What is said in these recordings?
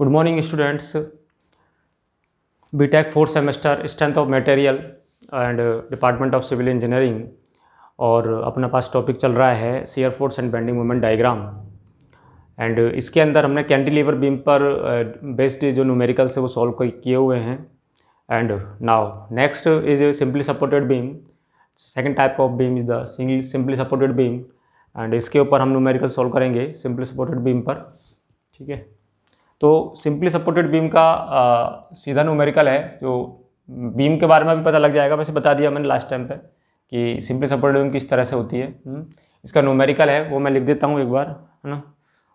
Good morning students B Tech fourth semester strength of material and department of civil engineering और uh, अपना पास topic चल रहा है shear force and bending movement diagram and इसके अंदर हमने कैंटिलीवर बीम पर बेस्ड uh, जो न्यूमेरिकल है वो सॉल्व किए हुए हैं and now next is simply supported beam second type of beam is दिंग सिंपली सपोर्टेड बीम एंड इसके ऊपर हम न्यूमेरिकल सॉल्व करेंगे सिंपली सपोर्टेड बीम पर ठीक है तो सिंपली सपोर्टेड बीम का आ, सीधा न्यूमेरिकल है जो बीम के बारे में भी पता लग जाएगा वैसे बता दिया मैंने लास्ट टाइम पे कि सिंपली सपोर्टेड बीम किस तरह से होती है हम्म, इसका न्यूमेरिकल है वो मैं लिख देता हूँ एक बार है ना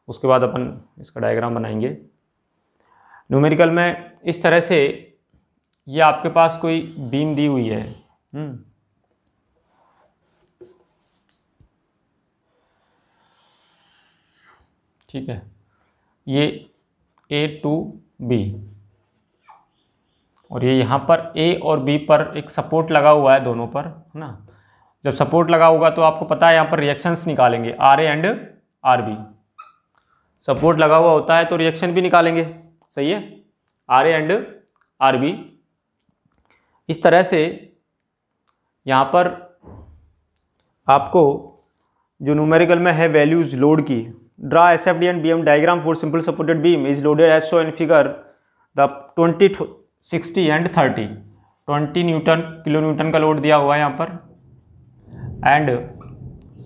उसके बाद अपन इसका डायग्राम बनाएंगे न्यूमेरिकल में इस तरह से ये आपके पास कोई बीम दी हुई है हम्म, ठीक है ये ए टू बी और ये यहाँ पर ए और बी पर एक सपोर्ट लगा हुआ है दोनों पर है ना जब सपोर्ट लगा होगा तो आपको पता है यहाँ पर रिएक्शंस निकालेंगे R A and R B support लगा हुआ होता है तो रिएक्शन भी निकालेंगे सही है R A and R B इस तरह से यहाँ पर आपको जो न्यूमेरिकल में है वैल्यूज़ लोड की draw SFD and BM diagram for simple supported beam is loaded as shown in figure the 20 60 and 30 20 newton kilo newton का load दिया हुआ है यहाँ पर and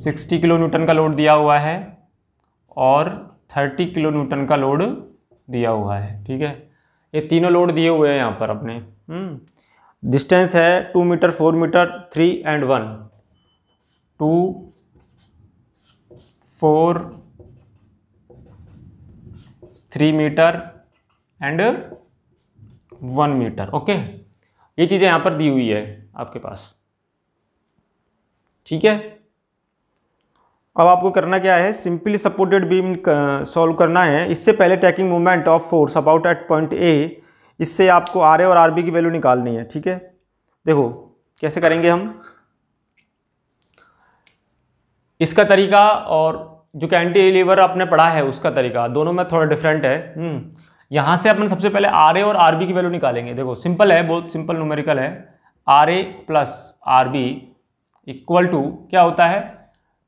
60 kilo newton का load दिया हुआ है और 30 kilo newton का load दिया हुआ है ठीक है ये तीनों load दिए हुए हैं यहाँ पर अपने distance है two meter four meter three and one two four three metre and one metre okay ये चीज़ें यहाँ पर दी हुई है आपके पास ठीक है अब आपको करना क्या है सिंपली सपोर्टेड बीम सॉल्व करना है इससे पहले taking movement of force about at point A इससे आपको आर ए और आर बी की वैल्यू निकालनी है ठीक है देखो कैसे करेंगे हम इसका तरीका और जो कैंटी लीवर आपने पढ़ा है उसका तरीका दोनों में थोड़ा डिफरेंट है हम्म। यहाँ से अपन सबसे पहले आर ए और आर बी की वैल्यू निकालेंगे देखो सिंपल है बहुत सिंपल न्यूमेरिकल है R A plus R B equal to क्या होता है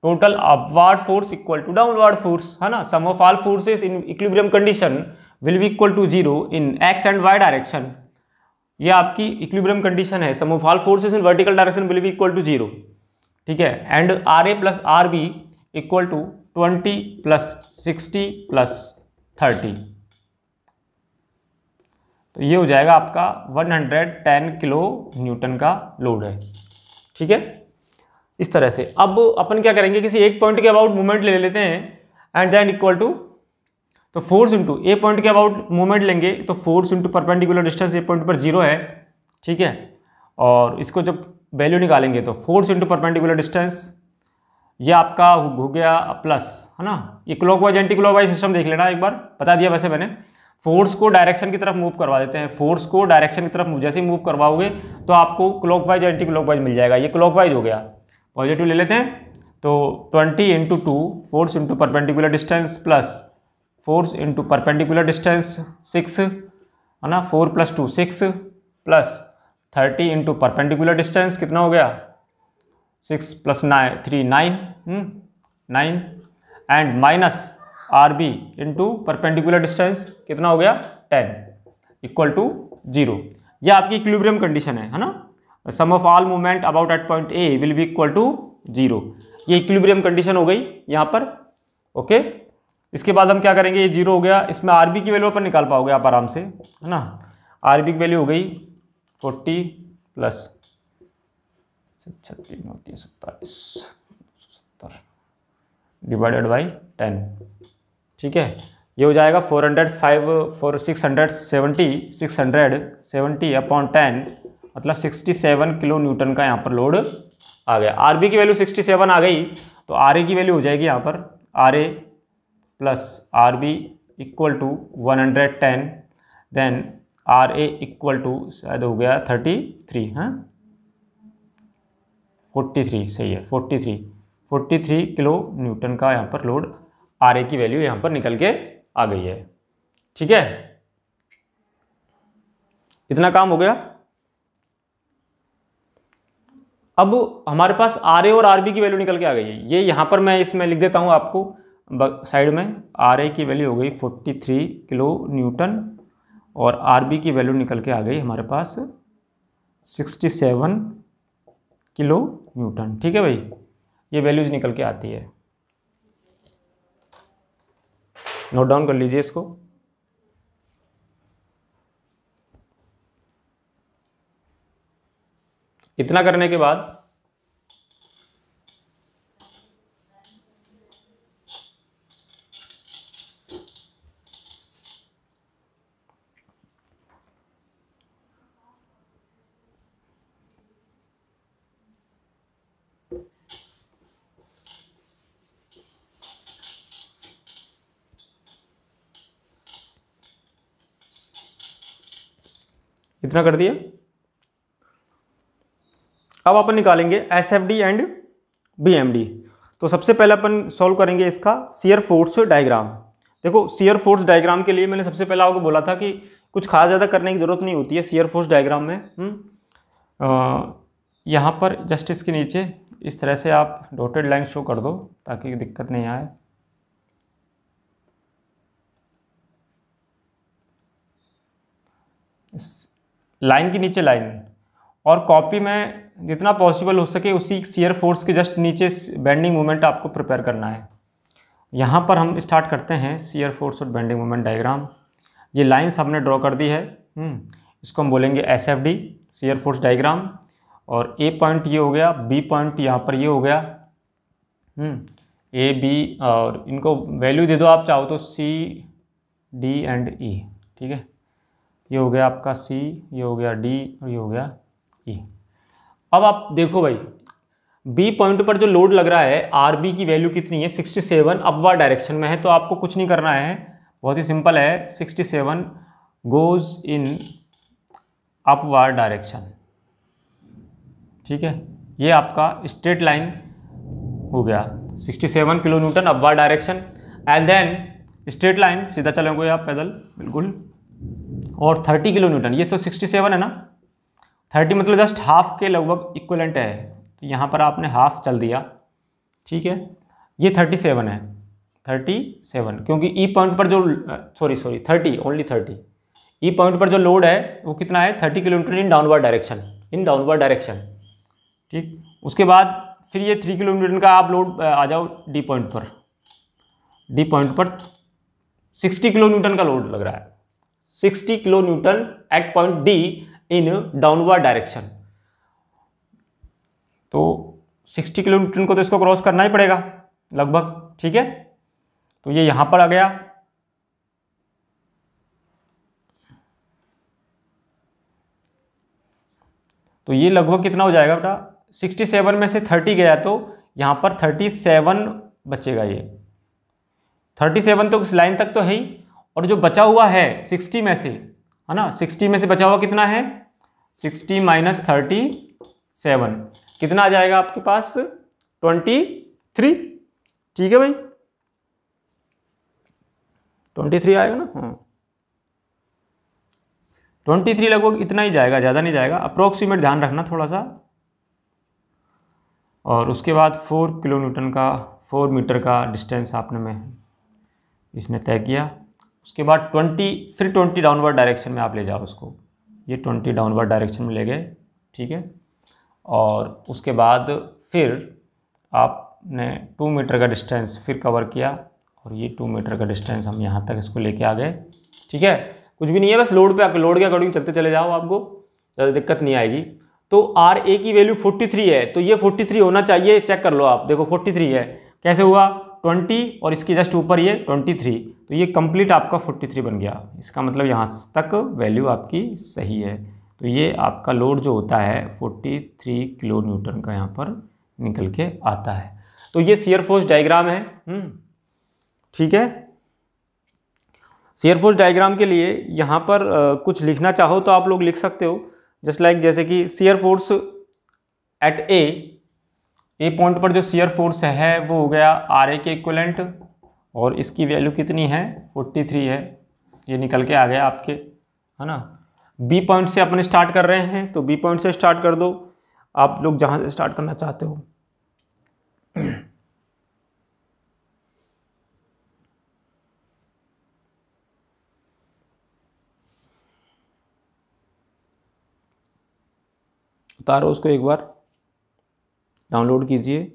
total upward force equal to downward force है ना sum of all forces in equilibrium condition will be equal to zero in X and Y direction ये आपकी equilibrium condition है sum of all forces in vertical direction will be equal to zero ठीक है and R A plus R B equal to twenty plus sixty plus thirty तो ये हो जाएगा आपका 110 किलो न्यूटन का लोड है ठीक है इस तरह से अब अपन क्या करेंगे किसी एक पॉइंट के अबाउट मूवमेंट ले लेते हैं एंड देन इक्वल टू तो फोर्स इंटू ए पॉइंट के अबाउट मूवमेंट लेंगे तो force into perpendicular distance A point पर जीरो है ठीक है और इसको जब वैल्यू निकालेंगे तो फोर्स इंटू परपेंडिकुलर डिस्टेंस ये आपका हो गया प्लस है ना ये clockwise anticlockwise system देख लेना एक बार बता दिया वैसे मैंने फोर्स को डायरेक्शन की तरफ मूव करवा देते हैं फोर्स को डायरेक्शन की तरफ जैसे ही मूव करवाओगे तो आपको clockwise anticlockwise मिल जाएगा ये क्लॉक वाइज हो गया पॉजिटिव ले लेते हैं तो twenty into two force into perpendicular distance plus force into perpendicular distance six है ना four plus two six plus thirty into perpendicular distance कितना हो गया six plus nine three nine hmm, nine and minus R B into perpendicular distance कितना हो गया ten equal to zero यह आपकी इक्विलिब्रियम कंडीशन है है ना sum of all movement about at point A will be equal to zero ये equilibrium condition हो गई यहाँ पर ओके इसके बाद हम क्या करेंगे ये जीरो हो गया इसमें आर बी की वैल्यू अपन निकाल पाओगे आप आराम से है ना आर बी की वैल्यू हो गई फोर्टी प्लस छत्तीस तीन सत्ताईस सत्तर डिवाइडेड बाई टेन ठीक है ये हो जाएगा four hundred five four six hundred seventy six hundred seventy upon ten मतलब सिक्सटी सेवन किलो न्यूटन का यहाँ पर लोड आ गया आर बी की वैल्यू सिक्सटी सेवन आ गई तो आर ए की वैल्यू हो जाएगी यहाँ पर R A plus R B equal to one hundred ten then R A equal to शायद हो गया थर्टी थ्री हाँ 43 सही है 43 43 किलो न्यूटन का यहाँ पर लोड आर ए की वैल्यू यहाँ पर निकल के आ गई है ठीक है इतना काम हो गया अब हमारे पास आर ए और आर बी की वैल्यू निकल के आ गई है ये यहाँ पर मैं इसमें लिख देता हूँ आपको साइड में आर ए की वैल्यू हो गई फोर्टी थ्री किलो न्यूटन और आर बी की वैल्यू निकल के आ गई हमारे पास सिक्सटी सेवन किलो न्यूटन ठीक है भाई ये वैल्यूज निकल के आती है नोट डाउन कर लीजिए इसको इतना करने के बाद इतना कर दिया अब अपन निकालेंगे S F D and B M D तो सबसे पहले अपन सॉल्व करेंगे इसका सीयर फोर्स डायग्राम देखो सीयर फोर्स डायग्राम के लिए मैंने सबसे पहले आपको बोला था कि कुछ खास ज़्यादा करने की ज़रूरत नहीं होती है सीयर फोर्स डायग्राम में हम्म? यहाँ पर जस्ट इसके नीचे इस तरह से आप डॉटेड लाइन शो कर दो ताकि दिक्कत नहीं आए इस लाइन के नीचे लाइन और कॉपी में जितना पॉसिबल हो सके उसी सीयर फोर्स के जस्ट नीचे बेंडिंग मोमेंट आपको प्रिपेयर करना है यहाँ पर हम स्टार्ट करते हैं सीयर फोर्स और बेंडिंग मोमेंट डायग्राम ये लाइन्स हमने ड्रॉ कर दी है हम्म, इसको हम बोलेंगे S F D shear force diagram और ए पॉइंट ये हो गया बी पॉइंट यहाँ पर ये हो गया ए हम्म, बी और इनको वैल्यू दे दो आप चाहो तो सी डी एंड ई ठीक है ये हो गया आपका सी ये हो गया डी और ये हो गया ई अब आप देखो भाई बी पॉइंट पर जो लोड लग रहा है आर बी की वैल्यू कितनी है 67 अपवा डायरेक्शन में है तो आपको कुछ नहीं करना है बहुत ही सिंपल है 67 गोज इन अपवा डायरेक्शन ठीक है ये आपका स्ट्रेट लाइन हो गया 67 kilo newton upward direction and then straight line सीधा चलेंगे आप पैदल बिल्कुल और 30 किलो न्यूटन ये सो सिक्सटी सेवन है ना 30 मतलब जस्ट हाफ के लगभग इक्वलेंट है तो यहाँ पर आपने हाफ चल दिया ठीक है ये 37 है 37 क्योंकि ई e पॉइंट पर जो sorry sorry 30 only 30 E e point पर जो लोड है वो कितना है 30 kilometre in downward direction in downward direction ठीक उसके बाद फिर ये थ्री किलोमीटर का आप लोड आ जाओ डी पॉइंट पर डी पॉइंट पर सिक्सटी किलो न्यूटन का लोड लग रहा है 60 kilo newton at point D in downward direction तो 60 किलो न्यूटन को तो इसको क्रॉस करना ही पड़ेगा लगभग ठीक है तो ये यहां पर आ गया तो ये लगभग कितना हो जाएगा बेटा 67 में से 30 गया तो यहाँ पर 37 बचेगा ये 37 तो इस लाइन तक तो है ही और जो बचा हुआ है सिक्सटी में से है ना सिक्सटी में से बचा हुआ कितना है सिक्सटी माइनस थर्टी सेवन कितना आ जाएगा आपके पास ट्वेंटी थ्री ठीक है भाई ट्वेंटी थ्री आएगा ना हाँ ट्वेंटी थ्री लगभग इतना ही जाएगा ज़्यादा नहीं जाएगा अप्रोक्सीमेट ध्यान रखना थोड़ा सा और उसके बाद फोर किलोमीटर का फोर मीटर का डिस्टेंस आपने में इसने तय किया उसके बाद ट्वेंटी फिर ट्वेंटी डाउनवर्ड डायरेक्शन में आप ले जाओ उसको ये ट्वेंटी डाउनवर्ड डायरेक्शन में ले गए ठीक है और उसके बाद फिर आपने टू मीटर का डिस्टेंस फिर कवर किया और ये टू मीटर का डिस्टेंस हम यहाँ तक इसको लेके आ गए ठीक है कुछ भी नहीं है बस लोड पे लोड के अकॉर्डिंग चलते चले जाओ आपको ज़्यादा दिक्कत नहीं आएगी तो आर ए की वैल्यू 43 है तो ये 43 होना चाहिए चेक कर लो आप देखो 43 है कैसे हुआ ट्वेंटी और इसके जस्ट ऊपर ये ट्वेंटी थ्री तो ये कंप्लीट आपका फोर्टी थ्री बन गया इसका मतलब यहाँ तक वैल्यू आपकी सही है तो ये आपका लोड जो होता है फोर्टी थ्री किलो न्यूटन का यहाँ पर निकल के आता है तो ये सीयर फोर्स डायग्राम है हम्म, ठीक है सीयर फोर्स डायग्राम के लिए यहाँ पर आ, कुछ लिखना चाहो तो आप लोग लिख सकते हो जस्ट लाइक like जैसे कि shear force at A A point पर जो सीयर फोर्स है वो हो गया आर ए के इक्वलेंट और इसकी वैल्यू कितनी है फोर्टी थ्री है ये निकल के आ गया आपके है ना बी पॉइंट से अपन स्टार्ट कर रहे हैं तो बी पॉइंट से स्टार्ट कर दो आप लोग जहाँ से स्टार्ट करना चाहते हो उतारो उसको एक बार डाउनलोड कीजिए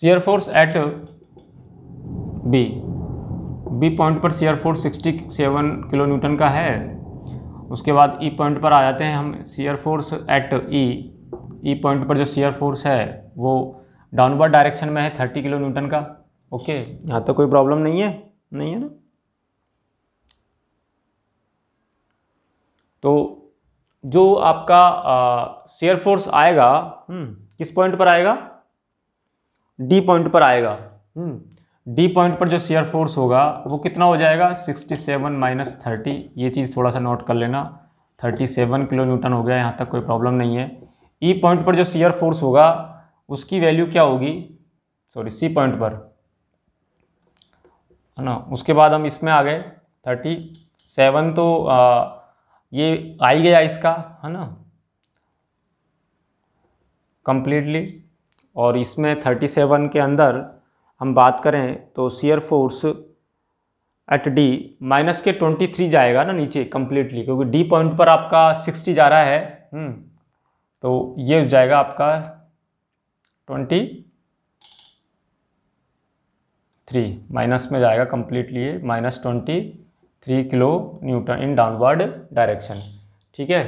share force at B B point पर share force sixty seven kilo newton का है उसके बाद ई e पॉइंट पर आ जाते हैं हम share force at E E point पर जो शेयर फोर्स है वो डाउनवर्ड डायरेक्शन में है थर्टी किलो न्यूटन का ओके यहाँ तक तो कोई प्रॉब्लम नहीं है नहीं है ना तो जो आपका शेयर फोर्स आएगा हम्म, किस पॉइंट पर आएगा डी पॉइंट पर आएगा डी हम्म, पॉइंट पर जो शेयर फोर्स होगा वो कितना हो जाएगा 67 सेवन माइनस थर्टी ये चीज़ थोड़ा सा नोट कर लेना 37 किलो न्यूटन हो गया यहाँ तक कोई प्रॉब्लम नहीं है ई e पॉइंट पर जो शेयर फोर्स होगा उसकी वैल्यू क्या होगी सॉरी सी पॉइंट पर है ना उसके बाद हम इसमें आ गए थर्टी सेवन तो आ, ये आ ही गया इसका है ना कंप्लीटली और इसमें थर्टी सेवन के अंदर हम बात करें तो shear force at D minus के ट्वेंटी थ्री जाएगा ना नीचे कंप्लीटली क्योंकि डी पॉइंट पर आपका सिक्सटी जा रहा है हम्म, तो ये जाएगा आपका ट्वेंटी थ्री माइनस में जाएगा completely minus twenty three kilo newton in downward direction ठीक है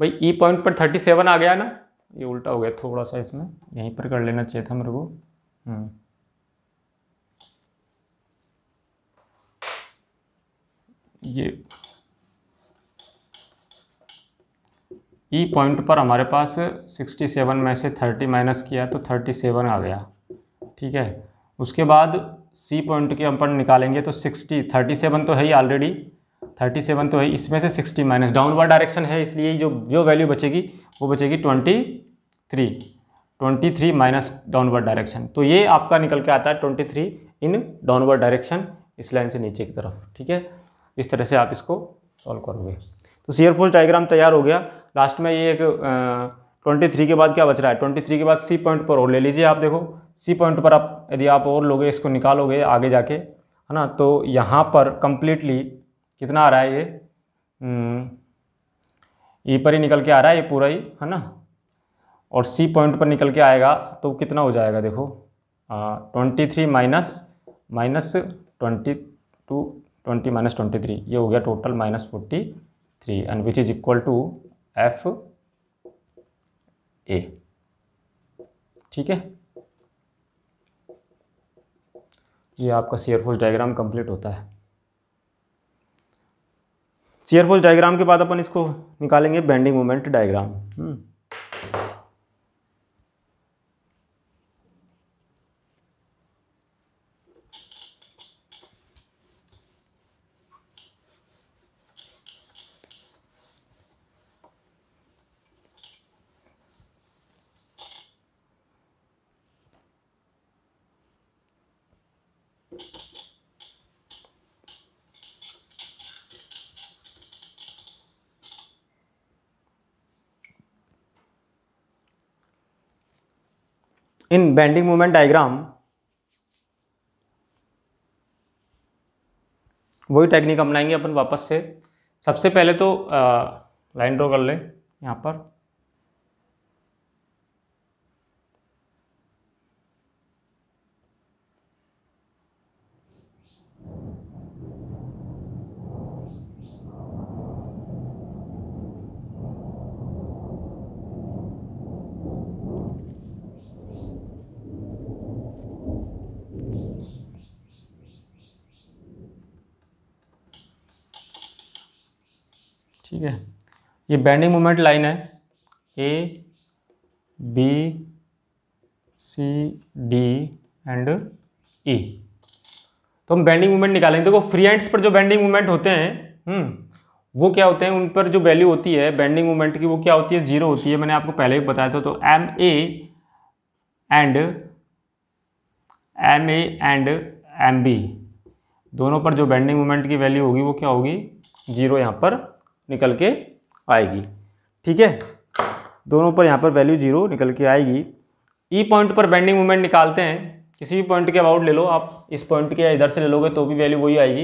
भाई ई e पॉइंट पर थर्टी सेवन आ गया ना ये उल्टा हो गया थोड़ा सा इसमें यहीं पर कर लेना चाहिए था मेरे को हम्म। ये ई e पॉइंट पर हमारे पास 67 में से 30 माइनस किया तो 37 आ गया ठीक है उसके बाद सी पॉइंट के हम पर निकालेंगे तो 60 37 तो है ही ऑलरेडी 37 तो है इसमें से 60 माइनस डाउनवर्ड डायरेक्शन है इसलिए जो जो वैल्यू बचेगी वो बचेगी 23 23 माइनस डाउनवर्ड डायरेक्शन तो ये आपका निकल के आता है 23 इन डाउनवर्ड डायरेक्शन इस लाइन से नीचे की तरफ ठीक है इस तरह से आप इसको सॉल्व करोगे तो सीयर फोर्स डायग्राम तैयार हो गया लास्ट में ये एक ट्वेंटी थ्री के बाद क्या बच रहा है ट्वेंटी थ्री के बाद सी पॉइंट पर और ले लीजिए आप देखो सी पॉइंट पर आप यदि आप और लोगे इसको निकालोगे आगे जाके है ना तो यहाँ पर कम्प्लीटली कितना आ रहा है ये ई हम्म, पर ही निकल के आ रहा है ये पूरा ही है ना और सी पॉइंट पर निकल के आएगा तो कितना हो जाएगा देखो twenty three minus minus twenty two twenty minus twenty three ये हो गया total minus forty three and which is equal to F A ठीक है ये आपका शेयर फोर्स डायग्राम कंप्लीट होता है शेयर फोर्स डायग्राम के बाद अपन इसको निकालेंगे bending moment diagram in bending moment diagram वही टेक्निक अपनाएंगे अपन वापस से सबसे पहले तो लाइन ड्रॉ कर लें यहाँ पर ठीक है ये बैंडिंग मोमेंट लाइन है A B C D and E तो हम बैंडिंग मोमेंट निकालेंगे देखो तो फ्री एंड्स पर जो बैंडिंग मोमेंट होते हैं हम्म, वो क्या होते हैं उन पर जो वैल्यू होती है बैंडिंग मोमेंट की वो क्या होती है जीरो होती है मैंने आपको पहले भी बताया था तो M A and M A and M B दोनों पर जो बैंडिंग मोमेंट की वैल्यू होगी वो क्या होगी जीरो यहाँ पर निकल के आएगी ठीक है दोनों पर यहाँ पर वैल्यू जीरो निकल के आएगी ई e पॉइंट पर बेंडिंग मोमेंट निकालते हैं किसी भी पॉइंट के अबाउट ले लो आप इस पॉइंट के इधर से ले लोगे तो भी वैल्यू वही आएगी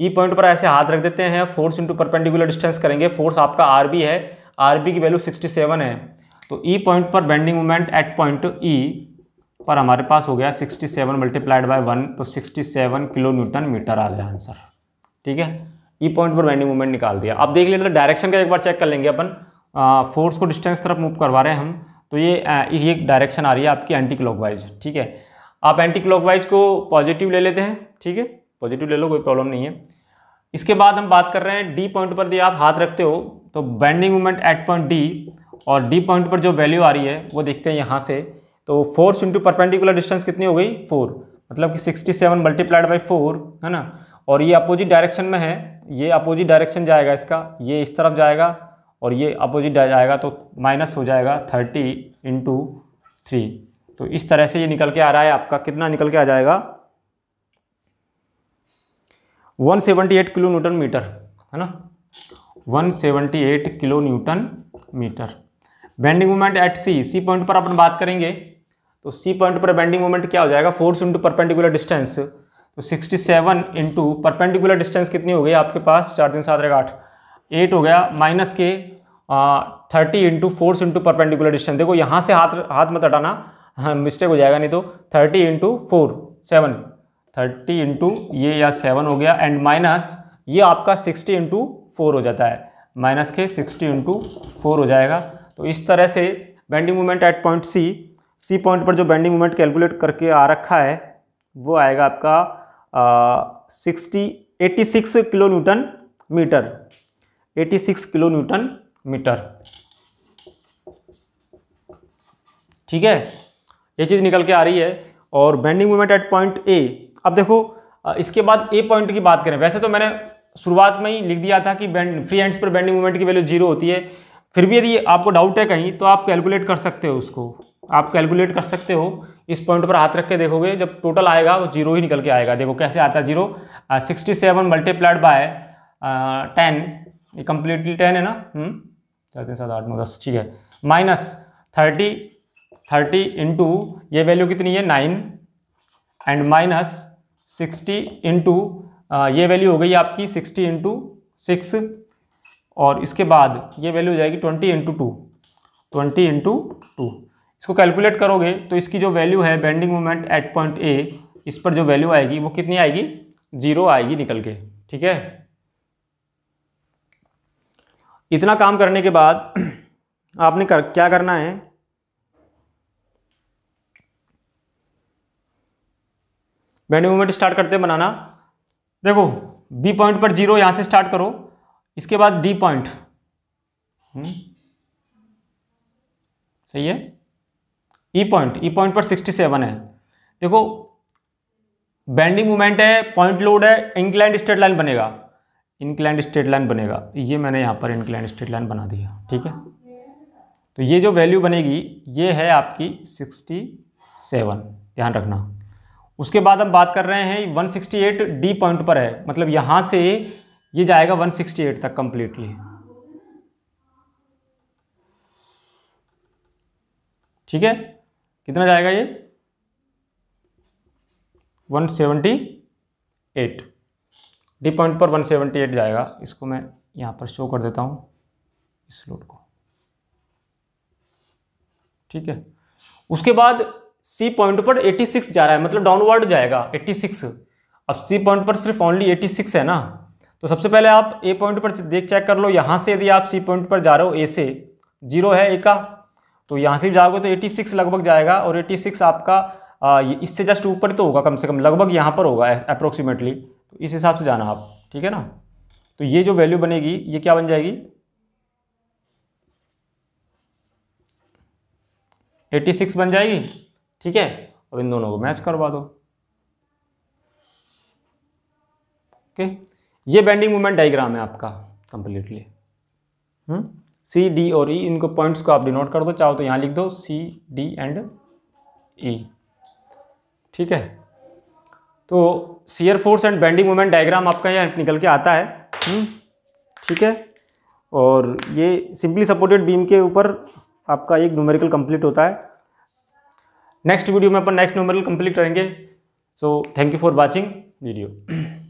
ई e पॉइंट पर ऐसे हाथ रख देते हैं फोर्स इंटू परपेंडिकुलर डिस्टेंस करेंगे फोर्स आपका आर बी है आर बी की वैल्यू सिक्सटी सेवन है तो ई e पॉइंट पर bending moment at point E पर हमारे पास हो गया sixty seven multiplied by one तो sixty seven kilo newton metre आ गया आंसर ठीक है ई पॉइंट पर बैंडिंग मूवमेंट निकाल दिया आप देख लेते डायरेक्शन का एक बार चेक कर लेंगे अपन फोर्स को डिस्टेंस तरफ मूव करवा रहे हैं हम तो ये ये डायरेक्शन आ रही है आपकी एंटी क्लॉकवाइज ठीक है आप एंटी क्लॉकवाइज को पॉजिटिव ले लेते हैं ठीक है पॉजिटिव ले लो कोई प्रॉब्लम नहीं है इसके बाद हम बात कर रहे हैं डी पॉइंट पर यदि आप हाथ रखते हो तो bending movement at point D और डी पॉइंट पर जो वैल्यू आ रही है वो देखते हैं यहाँ से तो फोर्स इंटू परपेंडिकुलर डिस्टेंस कितनी हो गई फोर मतलब कि sixty seven multiplied by four है ना और ये अपोजिट डायरेक्शन में है ये अपोजिट डायरेक्शन जाएगा इसका ये इस तरफ जाएगा और ये अपोजिट जाएगा तो माइनस हो जाएगा थर्टी इंटू थ्री तो इस तरह से ये निकल के आ रहा है आपका कितना निकल के आ जाएगा 178 किलो न्यूटन मीटर है ना 178 kilo newton metre bending moment at C C point पर अपन बात करेंगे तो सी पॉइंट पर बेंडिंग मोमेंट क्या हो जाएगा फोर्स इंटू परपेंडिकुलर डिस्टेंस तो 67 सेवन इंटू परपेंडिकुलर डिस्टेंस कितनी हो गई आपके पास चार दिन सात रहेगा आठ एट हो गया माइनस के thirty into force into perpendicular distance देखो यहाँ से हाथ हाथ मत हटाना हाँ मिस्टेक हो जाएगा नहीं तो thirty into four seven thirty into ये या सेवन हो गया एंड माइनस ये आपका सिक्सटी इंटू फोर हो जाता है माइनस के सिक्सटी इंटू फोर हो जाएगा तो इस तरह से bending moment at point C C point पर जो बेंडिंग मोमेंट कैलकुलेट करके आ रखा है वो आएगा आपका sixty eighty six kilo newton metre eighty six kilo newton metre ठीक है ये चीज़ निकल के आ रही है और bending moment at point A अब देखो इसके बाद ए पॉइंट की बात करें वैसे तो मैंने शुरुआत में ही लिख दिया था कि बैंड फ्री एंड्स पर बेंडिंग मोमेंट की वैल्यू जीरो होती है फिर भी यदि आपको डाउट है कहीं तो आप कैलकुलेट कर सकते हो उसको आप कैलकुलेट कर सकते हो इस पॉइंट पर हाथ रख के देखोगे जब टोटल आएगा वो जीरो ही निकल के आएगा देखो कैसे आता है zero sixty seven multiplied by ten ये कम्प्लीटली टेन है ना हम्म। चार तीन सात आठ नौ दस ठीक है माइनस थर्टी थर्टी इंटू ये वैल्यू कितनी है nine and minus sixty into ये वैल्यू हो गई आपकी सिक्सटी इंटू सिक्स और इसके बाद ये वैल्यू हो जाएगी twenty into two twenty into two इसको कैलकुलेट करोगे तो इसकी जो वैल्यू है bending moment at point A इस पर जो वैल्यू आएगी वो कितनी आएगी जीरो आएगी निकल के ठीक है इतना काम करने के बाद आपने कर, क्या करना है बेंडिंग मोमेंट स्टार्ट करते बनाना देखो बी पॉइंट पर जीरो यहाँ से स्टार्ट करो इसके बाद डी पॉइंट हम्म। सही है ई पॉइंट ई पॉइंट पर 67 है देखो बैंडिंग मूवमेंट है पॉइंट लोड है इंक्लाइंड स्ट्रेट लाइन बनेगा इंक्लाइंड स्ट्रेट लाइन बनेगा ये मैंने यहाँ पर इंक्लाइंड स्ट्रेट लाइन बना दिया ठीक है तो ये जो वैल्यू बनेगी ये है आपकी 67 ध्यान रखना उसके बाद हम बात कर रहे हैं 168 डी पॉइंट पर है मतलब यहाँ से ये जाएगा 168 तक कंप्लीटली ठीक है कितना जाएगा ये 178 डी पॉइंट पर 178 जाएगा इसको मैं यहाँ पर शो कर देता हूँ इस लोड को ठीक है उसके बाद सी पॉइंट पर 86 जा रहा है मतलब डाउनवर्ड जाएगा 86 अब सी पॉइंट पर सिर्फ ओनली 86 है ना तो सबसे पहले आप ए पॉइंट पर देख चेक कर लो यहाँ से यदि आप सी पॉइंट पर जा रहे हो ए से जीरो है ए का तो यहाँ से जाओगे तो 86 लगभग जाएगा और 86 आपका इससे जस्ट ऊपर तो होगा कम से कम लगभग यहाँ पर होगा अप्रोक्सीमेटली तो इस हिसाब से जाना आप ठीक है ना तो ये जो वैल्यू बनेगी ये क्या बन जाएगी 86 बन जाएगी ठीक है और इन दोनों को मैच करवा दो ओके okay. ये बेंडिंग मूवमेंट डाइग्राम है आपका कंप्लीटली सी डी और ई e, इनको पॉइंट्स को आप डिनोट कर दो चाहो तो यहाँ लिख दो सी डी एंड ई ठीक है तो shear force and bending movement diagram आपका यहाँ निकल के आता है हम्म? ठीक है और ये सिंपली सपोर्टेड बीम के ऊपर आपका एक न्यूमेरिकल कंप्लीट होता है नेक्स्ट वीडियो में अपन नेक्स्ट न्यूमेरिकल कंप्लीट करेंगे so thank you for watching video